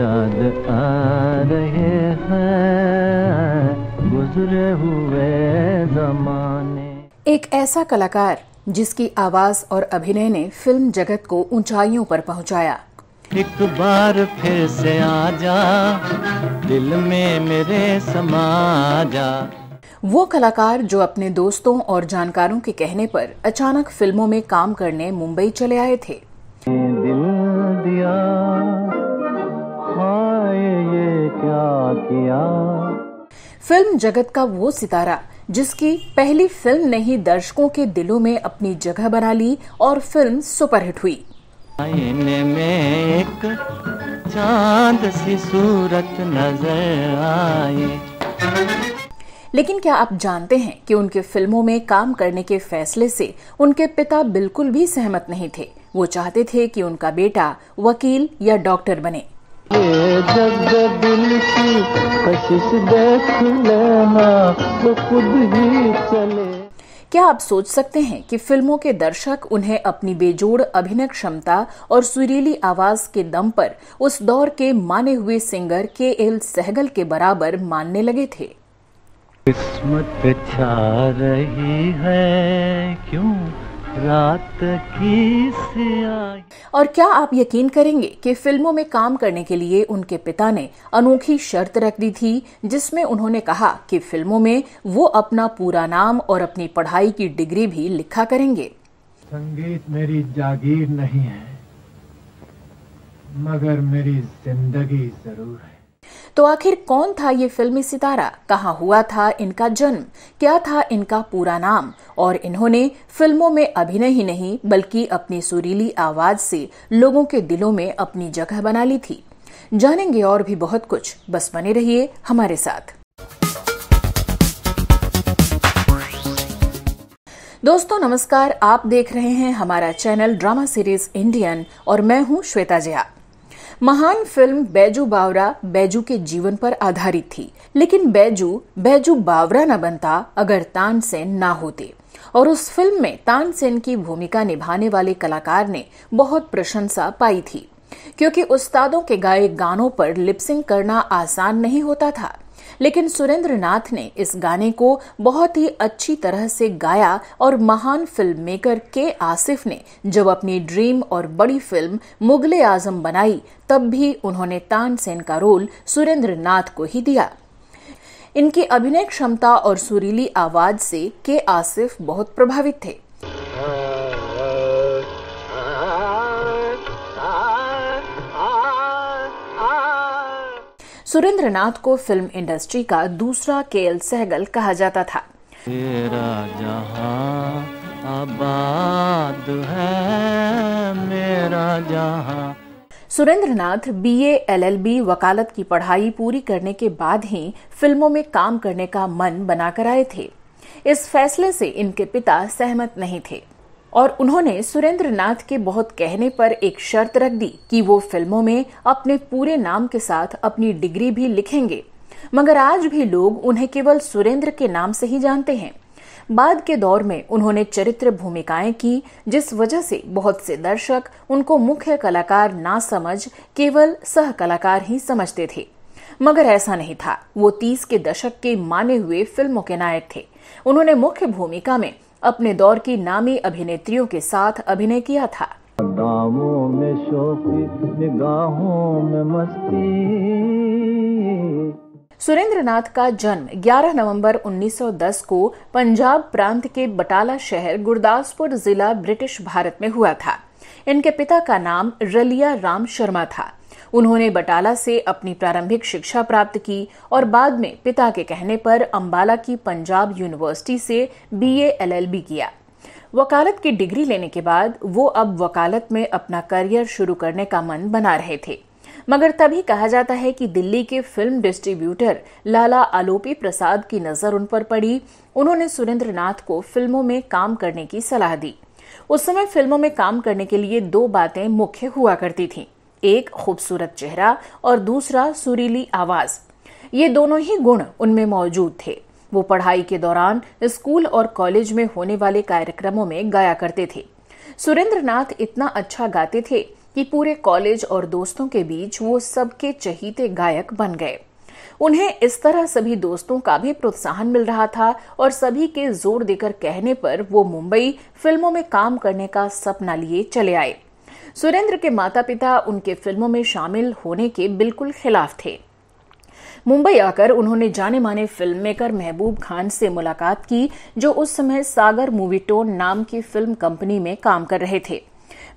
याद आ रहे हैं गुजरे हुए जमाने एक ऐसा कलाकार जिसकी आवाज और अभिनय ने फिल्म जगत को ऊंचाइयों पर पहुंचाया एक बार फिर से आ जा दिल में मेरे समा जा वो कलाकार जो अपने दोस्तों और जानकारों के कहने पर अचानक फिल्मों में काम करने मुंबई चले आए थे दिल दिया हाय ये क्या किया फिल्म जगत का वो सितारा जिसकी पहली फिल्म ने ही दर्शकों के दिलों में अपनी जगह बना ली और फिल्म सुपरहिट हुई में एक चांद सी सूरत नजर आए लेकिन क्या आप जानते हैं कि उनके फिल्मों में काम करने के फैसले से उनके पिता बिल्कुल भी सहमत नहीं थे वो चाहते थे कि उनका बेटा वकील या डॉक्टर बने दिल की कशिश देख लेना खुद ही चले क्या आप सोच सकते हैं कि फिल्मों के दर्शक उन्हें अपनी बेजोड़ अभिनय क्षमता और सुरीली आवाज के दम पर उस दौर के माने हुए सिंगर के एल सहगल के बराबर मानने लगे थे किस्मत छा रही है क्यों रात की और क्या आप यकीन करेंगे कि फिल्मों में काम करने के लिए उनके पिता ने अनोखी शर्त रख दी थी जिसमें उन्होंने कहा कि फिल्मों में वो अपना पूरा नाम और अपनी पढ़ाई की डिग्री भी लिखा करेंगे संगीत मेरी जागीर नहीं है मगर मेरी जिंदगी जरूर है तो आखिर कौन था ये फिल्मी सितारा कहाँ हुआ था इनका जन्म क्या था इनका पूरा नाम और इन्होंने फिल्मों में अभिनय ही नहीं बल्कि अपनी सुरीली आवाज से लोगों के दिलों में अपनी जगह बना ली थी जानेंगे और भी बहुत कुछ बस बने रहिए हमारे साथ दोस्तों नमस्कार आप देख रहे हैं हमारा चैनल ड्रामा सीरीज इंडियन और मैं हूं श्वेता जया महान फिल्म बैजू बावरा बैजू के जीवन पर आधारित थी लेकिन बैजू बैजू बावरा न बनता अगर तानसेन ना होते और उस फिल्म में तानसेन की भूमिका निभाने वाले कलाकार ने बहुत प्रशंसा पाई थी क्योंकि उस्तादों के गाए गानों पर लिपसिंग करना आसान नहीं होता था लेकिन सुरेंद्र नाथ ने इस गाने को बहुत ही अच्छी तरह से गाया और महान फिल्म मेकर के आसिफ ने जब अपनी ड्रीम और बड़ी फिल्म मुगले आजम बनाई तब भी उन्होंने तानसेन का रोल सुरेंद्र नाथ को ही दिया इनकी अभिनय क्षमता और सुरीली आवाज से के आसिफ बहुत प्रभावित थे सुरेंद्र नाथ को फिल्म इंडस्ट्री का दूसरा के एल सहगल कहा जाता था आबाद है मेरा जहां एल बी वकालत की पढ़ाई पूरी करने के बाद ही फिल्मों में काम करने का मन बनाकर आए थे इस फैसले से इनके पिता सहमत नहीं थे और उन्होंने सुरेंद्र नाथ के बहुत कहने पर एक शर्त रख दी कि वो फिल्मों में अपने पूरे नाम के साथ अपनी डिग्री भी लिखेंगे मगर आज भी लोग उन्हें केवल सुरेंद्र के नाम से ही जानते हैं बाद के दौर में उन्होंने चरित्र भूमिकाएं की जिस वजह से बहुत से दर्शक उनको मुख्य कलाकार ना समझ केवल सह कलाकार ही समझते थे मगर ऐसा नहीं था वो तीस के दशक के माने हुए फिल्मों के नायक थे उन्होंने मुख्य भूमिका में अपने दौर की नामी अभिनेत्रियों के साथ अभिनय किया था दामों में शोकी निगाहों में मस्ती सुरेंद्रनाथ का जन्म 11 नवंबर 1910 को पंजाब प्रांत के बटाला शहर गुरदासपुर जिला ब्रिटिश भारत में हुआ था इनके पिता का नाम रलिया राम शर्मा था उन्होंने बटाला से अपनी प्रारंभिक शिक्षा प्राप्त की और बाद में पिता के कहने पर अम्बाला की पंजाब यूनिवर्सिटी से बी एलएलबी किया वकालत की डिग्री लेने के बाद वो अब वकालत में अपना करियर शुरू करने का मन बना रहे थे मगर तभी कहा जाता है कि दिल्ली के फिल्म डिस्ट्रीब्यूटर लाला आलोपी प्रसाद की नजर उन पर पड़ी उन्होंने सुरेंद्र नाथ को फिल्मों में काम करने की सलाह दी उस समय फिल्मों में काम करने के लिए दो बातें मुख्य हुआ करती थीं एक खूबसूरत चेहरा और दूसरा सुरीली आवाज ये दोनों ही गुण उनमें मौजूद थे वो पढ़ाई के दौरान स्कूल और कॉलेज में होने वाले कार्यक्रमों में गाया करते थे सुरेंद्र नाथ इतना अच्छा गाते थे कि पूरे कॉलेज और दोस्तों के बीच वो सबके चहीते गायक बन गए उन्हें इस तरह सभी दोस्तों का भी प्रोत्साहन मिल रहा था और सभी के जोर देकर कहने पर वो मुंबई फिल्मों में काम करने का सपना लिए चले आए सुरेंद्र के माता पिता उनके फिल्मों में शामिल होने के बिल्कुल खिलाफ थे मुंबई आकर उन्होंने जाने माने फिल्म मेकर महबूब खान से मुलाकात की जो उस समय सागर मूवीटोन नाम की फिल्म कंपनी में काम कर रहे थे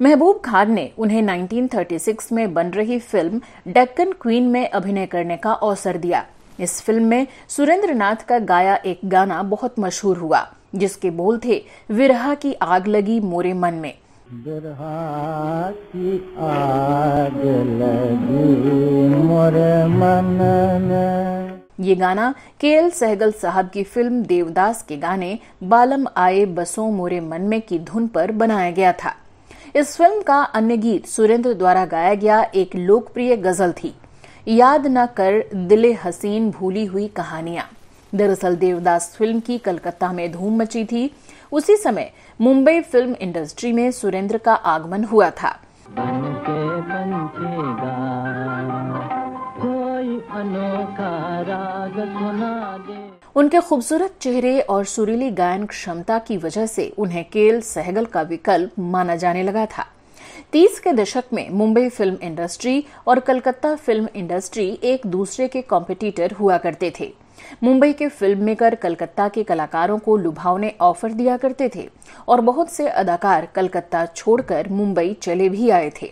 महबूब खान ने उन्हें 1936 में बन रही फिल्म डेक्कन क्वीन में अभिनय करने का अवसर दिया इस फिल्म में सुरेंद्र नाथ का गाया एक गाना बहुत मशहूर हुआ जिसके बोल थे विरहा की आग लगी मोरे मन में की आग लगी मोरे मन ये गाना के एल सहगल साहब की फिल्म देवदास के गाने बालम आए बसों मोरे मन में की धुन पर बनाया गया था इस फिल्म का अन्य गीत सुरेंद्र द्वारा गाया गया एक लोकप्रिय गजल थी याद न कर दिले हसीन भूली हुई कहानियां दरअसल देवदास फिल्म की कलकत्ता में धूम मची थी उसी समय मुंबई फिल्म इंडस्ट्री में सुरेंद्र का आगमन हुआ था उनके खूबसूरत चेहरे और सुरीली गायन क्षमता की वजह से उन्हें केल सहगल का विकल्प माना जाने लगा था तीस के दशक में मुंबई फिल्म इंडस्ट्री और कलकत्ता फिल्म इंडस्ट्री एक दूसरे के कॉम्पिटिटर हुआ करते थे मुंबई के फिल्म मेकर कलकत्ता के कलाकारों को लुभावने ऑफर दिया करते थे और बहुत से अदाकार कलकत्ता छोड़कर मुंबई चले भी आए थे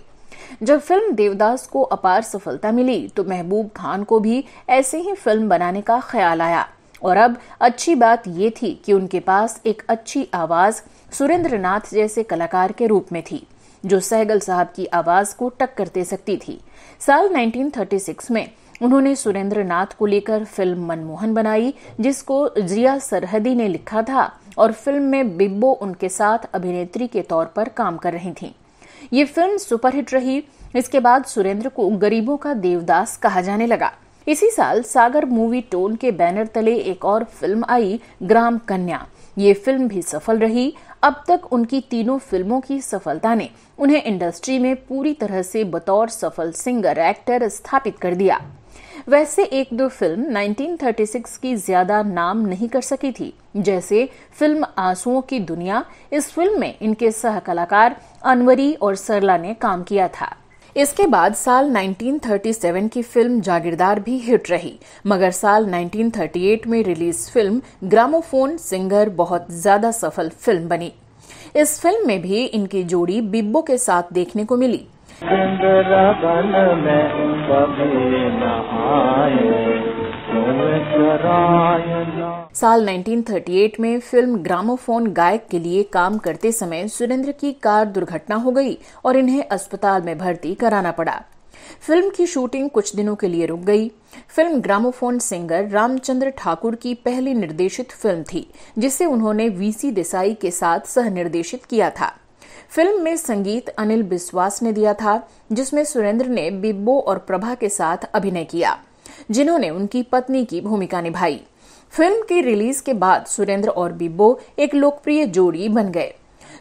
जब फिल्म देवदास को अपार सफलता मिली तो महबूब खान को भी ऐसे ही फिल्म बनाने का ख्याल आया और अब अच्छी बात ये थी कि उनके पास एक अच्छी आवाज सुरेंद्र नाथ जैसे कलाकार के रूप में थी जो सहगल साहब की आवाज को टक्कर दे सकती थी साल 1936 में उन्होंने सुरेंद्र नाथ को लेकर फिल्म मनमोहन बनाई जिसको जिया सरहदी ने लिखा था और फिल्म में बिब्बो उनके साथ अभिनेत्री के तौर पर काम कर रही थी ये फिल्म सुपरहिट रही इसके बाद सुरेंद्र को गरीबों का देवदास कहा जाने लगा इसी साल सागर मूवी टोन के बैनर तले एक और फिल्म आई ग्राम कन्या ये फिल्म भी सफल रही अब तक उनकी तीनों फिल्मों की सफलता ने उन्हें इंडस्ट्री में पूरी तरह से बतौर सफल सिंगर एक्टर स्थापित कर दिया वैसे एक दो फिल्म 1936 की ज्यादा नाम नहीं कर सकी थी जैसे फिल्म आंसुओं की दुनिया इस फिल्म में इनके सह कलाकार अनवरी और सरला ने काम किया था इसके बाद साल 1937 की फिल्म जागीरदार भी हिट रही मगर साल 1938 में रिलीज फिल्म ग्रामोफोन सिंगर बहुत ज्यादा सफल फिल्म बनी इस फिल्म में भी इनकी जोड़ी बिब्बो के साथ देखने को मिली साल 1938 में फिल्म ग्रामोफोन गायक के लिए काम करते समय सुरेंद्र की कार दुर्घटना हो गई और इन्हें अस्पताल में भर्ती कराना पड़ा फिल्म की शूटिंग कुछ दिनों के लिए रुक गई film gramophone singer Ramchandra Thakur की पहली निर्देशित फिल्म थी जिसे उन्होंने वीसी देसाई के साथ सह निर्देशित किया था फिल्म में संगीत अनिल बिस्वास ने दिया था जिसमें सुरेंद्र ने बिब्बो और प्रभा के साथ अभिनय किया जिन्होंने उनकी पत्नी की भूमिका निभाई फिल्म की रिलीज के बाद सुरेंद्र और बिब्बो एक लोकप्रिय जोड़ी बन गए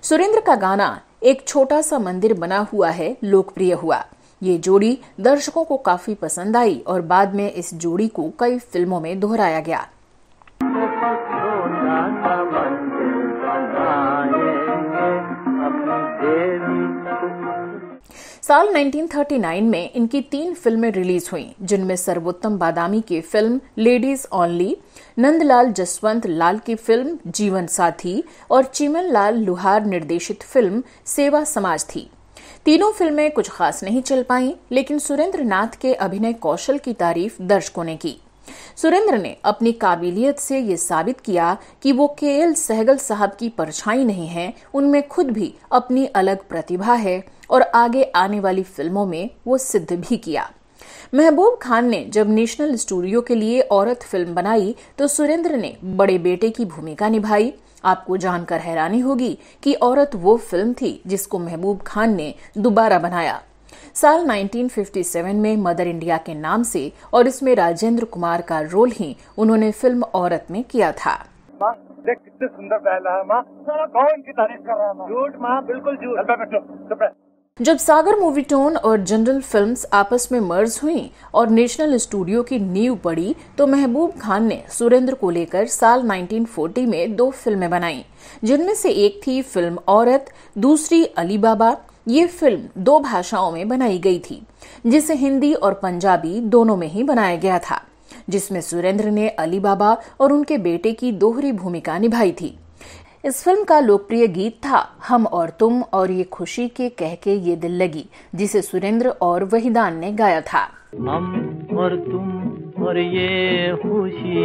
सुरेंद्र का गाना एक छोटा सा मंदिर बना हुआ है लोकप्रिय हुआ ये जोड़ी दर्शकों को काफी पसंद आई और बाद में इस जोड़ी को कई फिल्मों में दोहराया गया साल 1939 में इनकी तीन फिल्में रिलीज हुई जिनमें सर्वोत्तम बादामी की film ladies only Nandlal Jaswant Lal की फिल्म जीवन साथी और चीमन लाल लुहार निर्देशित फिल्म सेवा समाज थी तीनों फिल्में कुछ खास नहीं चल पाई लेकिन सुरेंद्र नाथ के अभिनय कौशल की तारीफ दर्शकों ने की सुरेंद्र ने अपनी काबिलियत से ये साबित किया कि वो के सहगल साहब की परछाई नहीं है उनमें खुद भी अपनी अलग प्रतिभा है और आगे आने वाली फिल्मों में वो सिद्ध भी किया महबूब खान ने जब नेशनल स्टूडियो के लिए औरत फिल्म बनाई तो सुरेंद्र ने बड़े बेटे की भूमिका निभाई आपको जानकर हैरानी होगी कि औरत वो फिल्म थी जिसको महबूब खान ने दोबारा बनाया साल 1957 में मदर इंडिया के नाम से और इसमें राजेंद्र कुमार का रोल ही उन्होंने फिल्म औरत में किया था देख कितने सुंदर पहला है माँ कौन इनकी तारीफ कर रहा है झूठ माँ बिल्कुल झूठ जब सागर मूवी टोन और जनरल फिल्म्स आपस में मर्ज हुई और नेशनल स्टूडियो की नींव पड़ी तो महबूब खान ने सुरेंद्र को लेकर साल 1940 में दो फिल्में बनाई जिनमें से एक थी फिल्म औरत दूसरी अली बाबा ये फिल्म दो भाषाओं में बनाई गई थी जिसे हिंदी और पंजाबी दोनों में ही बनाया गया था जिसमें सुरेंद्र ने अली बाबा और उनके बेटे की दोहरी भूमिका निभाई थी इस फिल्म का लोकप्रिय गीत था हम और तुम और ये खुशी के कह के ये दिल लगी जिसे सुरेंद्र और वहीदान ने गाया था हम और तुम और ये खुशी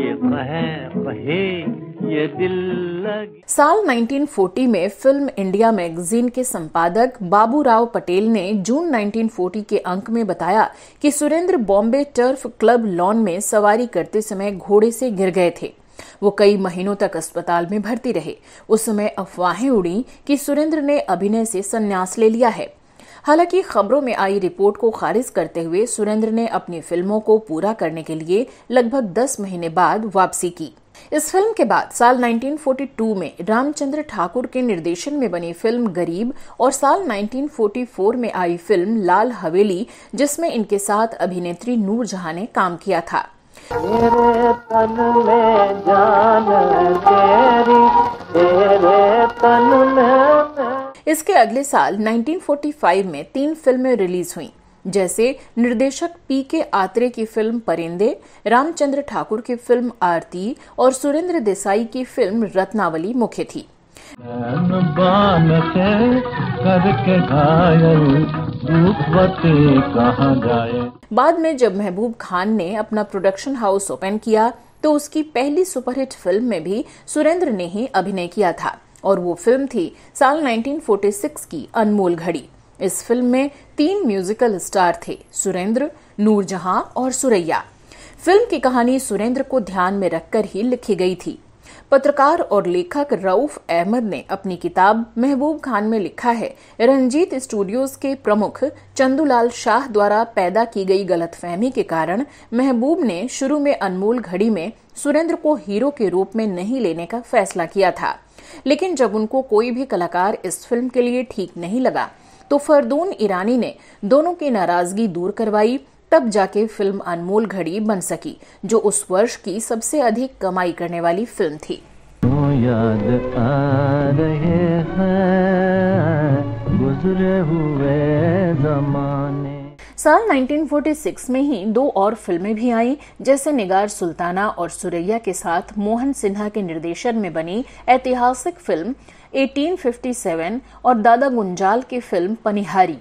ये कहे कहे ये दिल लगी साल 1940 में फिल्म इंडिया मैगजीन के संपादक बाबूराव पटेल ने जून 1940 के अंक में बताया कि Surendra Bombay turf club lawn में सवारी करते समय घोड़े से गिर गए थे वो कई महीनों तक अस्पताल में भर्ती रहे उस समय अफवाहें उड़ी कि सुरेंद्र ने अभिनय से संन्यास ले लिया है हालांकि खबरों में आई रिपोर्ट को खारिज करते हुए सुरेंद्र ने अपनी फिल्मों को पूरा करने के लिए लगभग 10 महीने बाद वापसी की इस फिल्म के बाद साल 1942 में रामचंद्र ठाकुर के निर्देशन में बनी फिल्म गरीब और साल 1944 में आई फिल्म लाल हवेली जिसमें इनके साथ अभिनेत्री नूर जहां ने काम किया था इसके अगले साल 1945 में तीन फिल्में रिलीज हुईं, जैसे निर्देशक पी के आत्रे की फिल्म परिंदे रामचंद्र ठाकुर की फिल्म आरती और सुरेंद्र देसाई की फिल्म रत्नावली मुख्य थी बाद में जब महबूब खान ने अपना प्रोडक्शन हाउस ओपन किया तो उसकी पहली सुपरहिट फिल्म में भी सुरेंद्र ने ही अभिनय किया था और वो फिल्म थी साल 1946 की अनमोल घड़ी इस फिल्म में तीन म्यूजिकल स्टार थे सुरेंद्र नूरजहां और सुरैया फिल्म की कहानी सुरेंद्र को ध्यान में रखकर ही लिखी गई थी पत्रकार और लेखक रऊफ अहमद ने अपनी किताब महबूब खान में लिखा है रंजीत स्टूडियोज के प्रमुख चंदूलाल शाह द्वारा पैदा की गई गलतफहमी के कारण महबूब ने शुरू में अनमोल घड़ी में सुरेंद्र को हीरो के रूप में नहीं लेने का फैसला किया था लेकिन जब उनको कोई भी कलाकार इस फिल्म के लिए ठीक नहीं लगा तो फरदून ईरानी ने दोनों की नाराजगी दूर करवाई तब जाके फिल्म अनमोल घड़ी बन सकी जो उस वर्ष की सबसे अधिक कमाई करने वाली फिल्म थी याद आ रहे गुजरे हुए जमाने साल 1946 में ही दो और फिल्में भी आईं जैसे निगार सुल्ताना और सुरैया के साथ मोहन सिन्हा के निर्देशन में बनी ऐतिहासिक फिल्म 1857 और दादा गुंजाल की फिल्म पनिहारी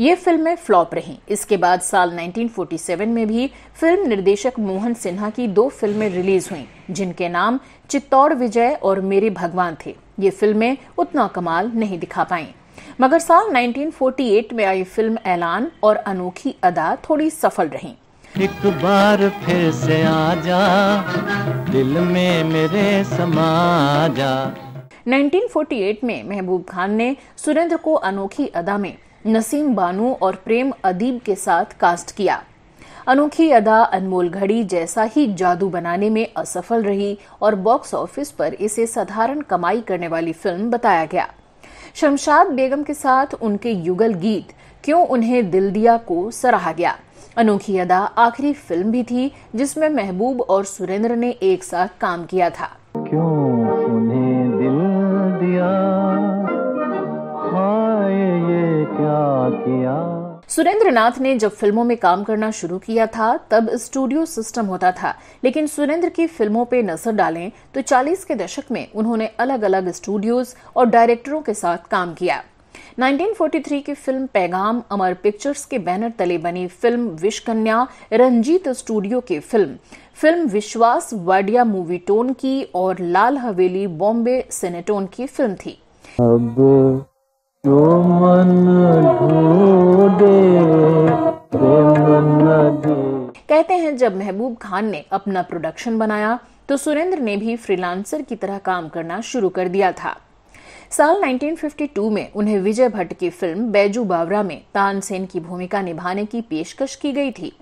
ये फिल्में फ्लॉप रही इसके बाद साल 1947 में भी फिल्म निर्देशक मोहन सिन्हा की दो फिल्में रिलीज हुईं जिनके नाम चित्तौड़ विजय और मेरे भगवान थे ये फिल्में उतना कमाल नहीं दिखा पाई मगर साल 1948 में आई फिल्म ऐलान और अनोखी अदा थोड़ी सफल रही एक बार फिर से आ जा दिल में मेरे समा जा 1948 में महबूब खान ने सुरेंद्र को अनोखी अदा में नसीम बानू और प्रेम अदीब के साथ कास्ट किया अनोखी अदा अनमोल घड़ी जैसा ही जादू बनाने में असफल रही और बॉक्स ऑफिस पर इसे साधारण कमाई करने वाली फिल्म बताया गया शमशाद बेगम के साथ उनके युगल गीत क्यों उन्हें दिल दिया को सराहा गया अनोखी अदा आखिरी फिल्म भी थी जिसमें महबूब और सुरेंद्र ने एक साथ काम किया था क्यों सुरेंद्र नाथ ने जब फिल्मों में काम करना शुरू किया था तब स्टूडियो सिस्टम होता था लेकिन सुरेंद्र की फिल्मों पे नजर डालें तो 40 के दशक में उन्होंने अलग अलग स्टूडियोज और डायरेक्टरों के साथ काम किया 1943 की फिल्म पैगाम अमर पिक्चर्स के बैनर तले बनी फिल्म विश्वकन्या रंजीत स्टूडियो की film film Vishwas Wadia movie tone की और लाल हवेली बॉम्बे सेनेटोन की फिल्म थी अब जो मन ढूंढे कहते हैं जब महबूब खान ने अपना प्रोडक्शन बनाया तो सुरेंद्र ने भी फ्रीलांसर की तरह काम करना शुरू कर दिया था साल 1952 में उन्हें विजय भट्ट की फिल्म बैजू बावरा में तानसेन की भूमिका निभाने की पेशकश की गई थी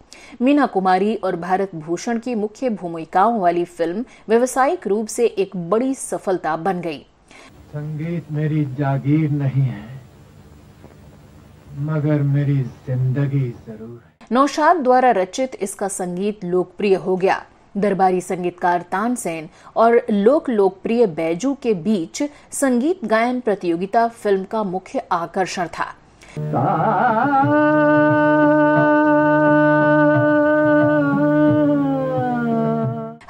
मीना कुमारी और भारत भूषण की मुख्य भूमिकाओं वाली फिल्म व्यवसायिक रूप से एक बड़ी सफलता बन गई संगीत मेरी जागीर नहीं है मगर मेरी जिंदगी जरूर है नौशाद द्वारा रचित इसका संगीत लोकप्रिय हो गया दरबारी संगीतकार तानसेन और लोक लोकप्रिय बैजू के बीच संगीत गायन प्रतियोगिता फिल्म का मुख्य आकर्षण था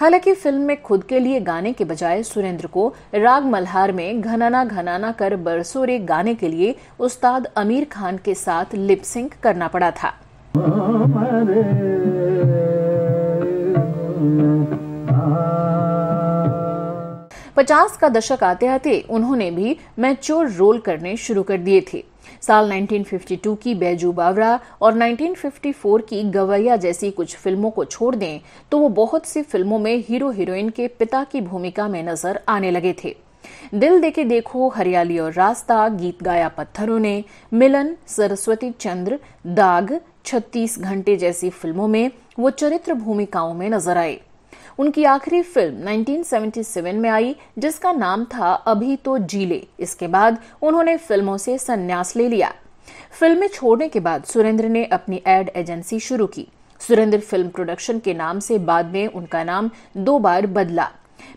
हालांकि फिल्म में खुद के लिए गाने के बजाय सुरेंद्र को राग मल्हार में घनाना घनाना कर बरसोरे गाने के लिए उस्ताद अमीर खान के साथ लिपसिंक करना पड़ा था पचास का दशक आते आते उन्होंने भी मैच्योर रोल करने शुरू कर दिए थे साल 1952 की बैजू बावरा और 1954 की गवैया जैसी कुछ फिल्मों को छोड़ दें तो वो बहुत सी फिल्मों में हीरो हीरोइन के पिता की भूमिका में नजर आने लगे थे दिल देखे देखो हरियाली और रास्ता गीत गाया पत्थरों ने मिलन सरस्वती चंद्र दाग छत्तीस घंटे जैसी फिल्मों में वो चरित्र भूमिकाओं में नजर आए उनकी आखिरी फिल्म 1977 में आई जिसका नाम था अभी तो जीले इसके बाद उन्होंने फिल्मों से संन्यास ले लिया फिल्में छोड़ने के बाद सुरेंद्र ने अपनी एड एजेंसी शुरू की सुरेंद्र फिल्म प्रोडक्शन के नाम से बाद में उनका नाम दो बार बदला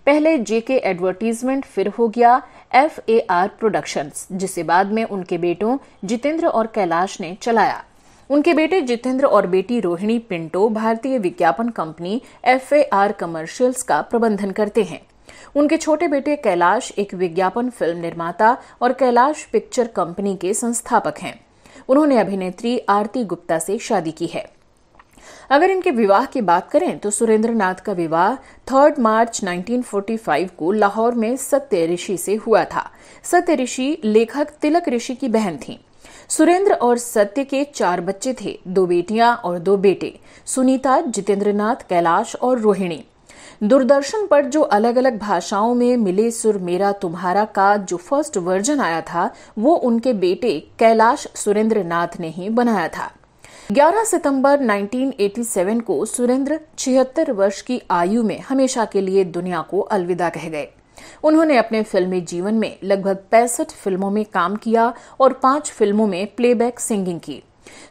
पहले जेके एडवर्टीजमेंट फिर हो गया एफ ए आर प्रोडक्शन जिसे बाद में उनके बेटों जितेंद्र और कैलाश ने चलाया उनके बेटे जितेंद्र और बेटी रोहिणी पिंटो भारतीय विज्ञापन कंपनी एफ कमर्शियल्स का प्रबंधन करते हैं उनके छोटे बेटे कैलाश एक विज्ञापन फिल्म निर्माता और कैलाश पिक्चर कंपनी के संस्थापक हैं उन्होंने अभिनेत्री आरती गुप्ता से शादी की है अगर इनके विवाह की बात करें तो सुरेंद्र नाथ का विवाह 3 मार्च 1945 को लाहौर में सत्य ऋषि से हुआ था सत्य ऋषि लेखक तिलक ऋषि की बहन थीं। सुरेंद्र और सत्य के चार बच्चे थे दो बेटियां और दो बेटे सुनीता जितेंद्रनाथ कैलाश और रोहिणी दूरदर्शन पर जो अलग अलग भाषाओं में मिले सुर मेरा तुम्हारा का जो फर्स्ट वर्जन आया था वो उनके बेटे कैलाश सुरेंद्र नाथ ने ही बनाया था 11 सितंबर 1987 को सुरेंद्र छिहत्तर वर्ष की आयु में हमेशा के लिए दुनिया को अलविदा कह गए उन्होंने अपने फिल्मी जीवन में लगभग पैंसठ फिल्मों में काम किया और पांच फिल्मों में प्लेबैक सिंगिंग की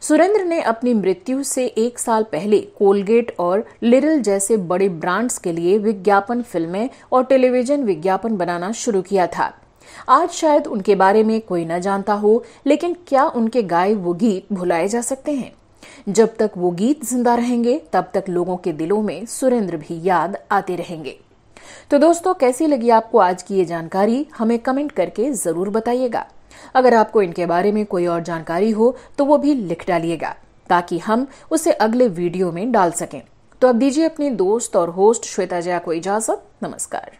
सुरेंद्र ने अपनी मृत्यु से एक साल पहले कोलगेट और लिरल जैसे बड़े ब्रांड्स के लिए विज्ञापन फिल्में और टेलीविजन विज्ञापन बनाना शुरू किया था आज शायद उनके बारे में कोई न जानता हो लेकिन क्या उनके गाए वो गीत भुलाए जा सकते हैं जब तक वो गीत जिंदा रहेंगे तब तक लोगों के दिलों में सुरेंद्र भी याद आते रहेंगे तो दोस्तों कैसी लगी आपको आज की ये जानकारी हमें कमेंट करके जरूर बताइएगा अगर आपको इनके बारे में कोई और जानकारी हो तो वो भी लिख डालिएगा ताकि हम उसे अगले वीडियो में डाल सकें तो अब दीजिए अपने दोस्त और होस्ट श्वेता जया को इजाजत नमस्कार